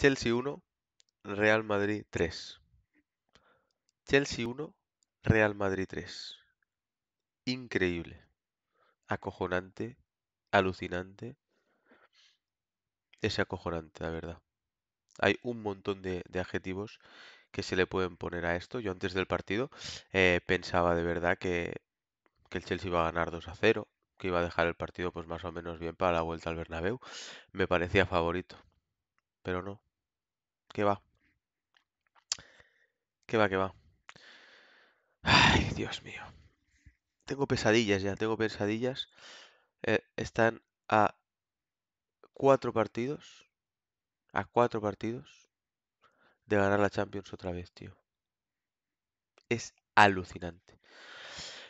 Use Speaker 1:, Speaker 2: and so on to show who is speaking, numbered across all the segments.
Speaker 1: Chelsea 1, Real Madrid 3. Chelsea 1, Real Madrid 3. Increíble. Acojonante, alucinante. Es acojonante, la verdad. Hay un montón de, adjetivos que se le pueden poner a esto. Yo antes del partido eh, pensaba de verdad que, el Chelsea iba a ganar 2 a 0, que iba a dejar el partido pues más o menos bien para la vuelta al Bernabéu. Me parecía favorito, pero no. Que va. Qué va, que va. Ay, Dios mío. Tengo pesadillas ya, tengo pesadillas. Eh, están a cuatro partidos. A cuatro partidos. De ganar la Champions otra vez, tío. Es alucinante.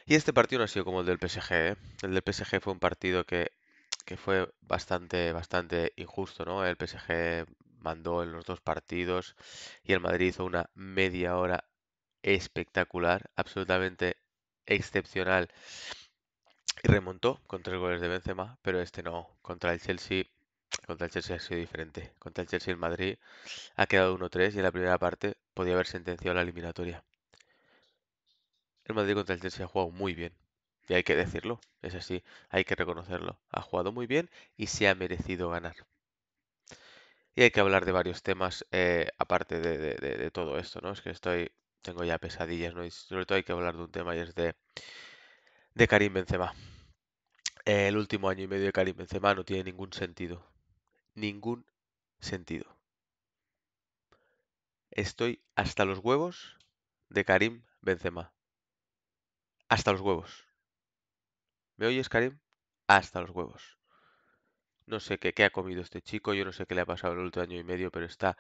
Speaker 1: Y este partido no ha sido como el del PSG. ¿eh? El del PSG fue un partido que, que fue bastante, bastante injusto, ¿no? El PSG mandó en los dos partidos y el Madrid hizo una media hora espectacular, absolutamente excepcional. Y remontó con tres goles de Benzema, pero este no. Contra el Chelsea, contra el Chelsea ha sido diferente. Contra el Chelsea el Madrid ha quedado 1-3 y en la primera parte podía haber sentenciado la eliminatoria. El Madrid contra el Chelsea ha jugado muy bien. Y hay que decirlo, es así, hay que reconocerlo. Ha jugado muy bien y se ha merecido ganar. Y hay que hablar de varios temas eh, aparte de, todo esto, ¿no? Es que estoy, tengo ya pesadillas, ¿no? Y sobre todo hay que hablar de un tema y es de, de Karim Benzema. El último año y medio de Karim Benzema no tiene ningún sentido. Ningún sentido. Estoy hasta los huevos de Karim Benzema. Hasta los huevos. ¿Me oyes, Karim? Hasta los huevos. No sé qué, ha comido este chico, yo no sé qué le ha pasado el último año y medio, pero está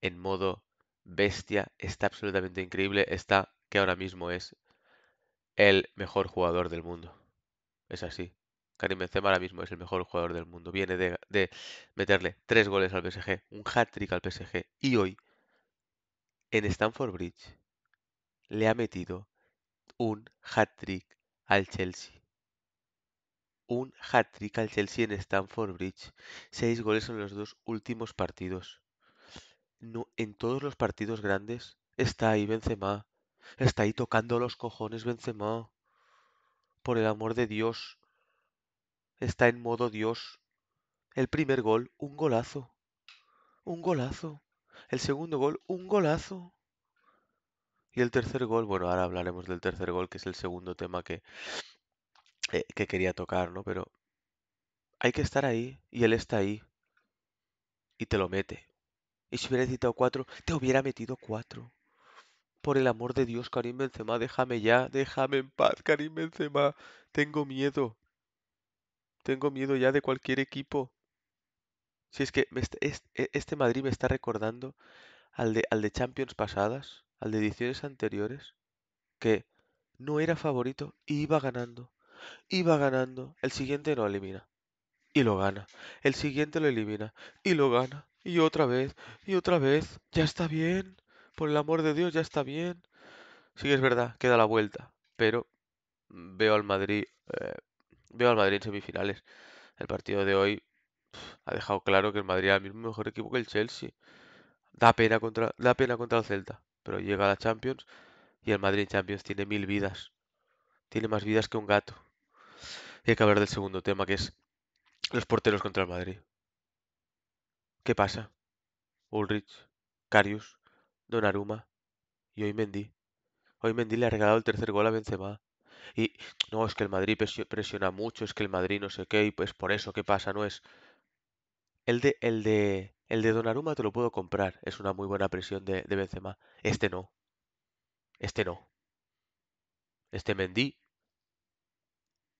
Speaker 1: en modo bestia, está absolutamente increíble, está que ahora mismo es el mejor jugador del mundo. Es así. Karim Benzema ahora mismo es el mejor jugador del mundo. Viene de, de meterle tres goles al PSG, un hat-trick al PSG y hoy en Stamford Bridge le ha metido un hat-trick al Chelsea un hat-trick al Chelsea en Stamford Bridge, seis goles en los dos últimos partidos. en todos los partidos grandes está ahí Benzema, está ahí tocando los cojones Benzema. Por el amor de Dios, está en modo Dios. El primer gol, un golazo. Un golazo. El segundo gol, un golazo. Y el tercer gol, bueno, ahora hablaremos del tercer gol, que es el segundo tema que, que quería tocar, ¿no? Pero hay que estar ahí y él está ahí y te lo mete. Y si hubiera citado cuatro, te hubiera metido cuatro. Por el amor de Dios, Karim Benzema, déjame ya, déjame en paz, Karim Benzema. Tengo miedo. Tengo miedo ya de cualquier equipo. Si es que e-, este Madrid me está recordando al de, al de Champions pasadas, al de ediciones anteriores, que no era favorito y iba ganando y va ganando. El siguiente no elimina. Y lo gana. El siguiente lo elimina. Y lo gana. Y otra vez. Y otra vez. Ya está bien. Por el amor de Dios, ya está bien. Sí es verdad, queda la vuelta. Pero veo al Madrid. Eh, veo al Madrid en semifinales. El partido de hoy ha dejado claro que el Madrid es el mejor equipo que el Chelsea. Da pena contra, da pena contra el Celta. Pero llega a la Champions. Y el Madrid Champions tiene mil vidas. Tiene más vidas que un gato. Y hay que hablar del segundo tema, que es los porteros contra el Madrid. ¿Qué pasa? Ulrich, Carius, Donnarumma y hoy Mendy. Hoy Mendy le ha regalado el tercer gol a Benzema. Y no, es que el Madrid presiona mucho, es que el Madrid no sé qué, y pues por eso qué pasa, no es. El de, el de, el de Donnarumma te lo puedo comprar, es una muy buena presión de, de Benzema. Este no. Este no. Este Mendy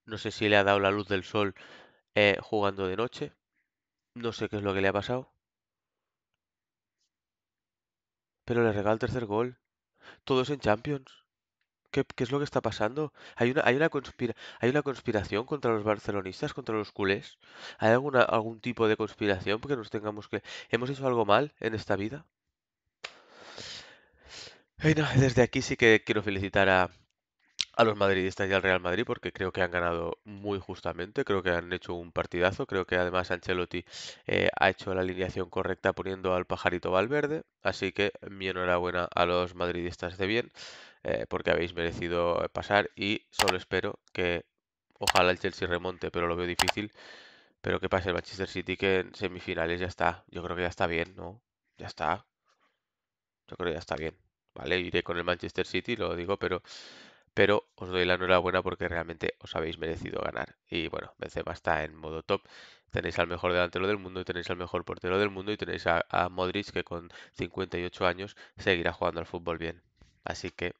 Speaker 1: no sé si le ha dado la luz del sol eh, jugando de noche. No sé qué es lo que le ha pasado. Pero le regala el tercer gol. Todos en Champions. ¿Qué, es lo que está pasando? ¿Hay una, hay, una conspira ¿Hay una conspiración contra los barcelonistas, contra los culés? ¿Hay alguna, algún tipo de conspiración? Porque nos tengamos que... ¿Hemos hecho algo mal en esta vida? desde aquí sí que quiero felicitar a, a los madridistas y al Real Madrid porque creo que han ganado muy justamente, creo que han hecho un partidazo, creo que además Ancelotti eh, ha hecho la alineación correcta poniendo al pajarito Valverde, así que mi enhorabuena a los madridistas de bien eh, porque habéis merecido pasar y solo espero que ojalá el Chelsea remonte, pero lo veo difícil, pero que pase el Manchester City que en semifinales ya está, yo creo que ya está bien, ¿no? Ya está. Yo creo que ya está bien. Vale, iré con el Manchester City, lo digo, pero pero os doy la enhorabuena porque realmente os habéis merecido ganar. Y bueno, Benzema está en modo top. Tenéis al mejor delantero del mundo, y tenéis al mejor portero del mundo y tenéis a, a Modric que con 58 años seguirá jugando al fútbol bien. Así que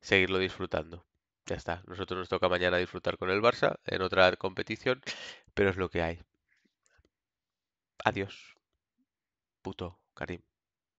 Speaker 1: seguirlo disfrutando. Ya está. Nosotros nos toca mañana disfrutar con el Barça en otra competición, pero es lo que hay. Adiós. Puto, Karim.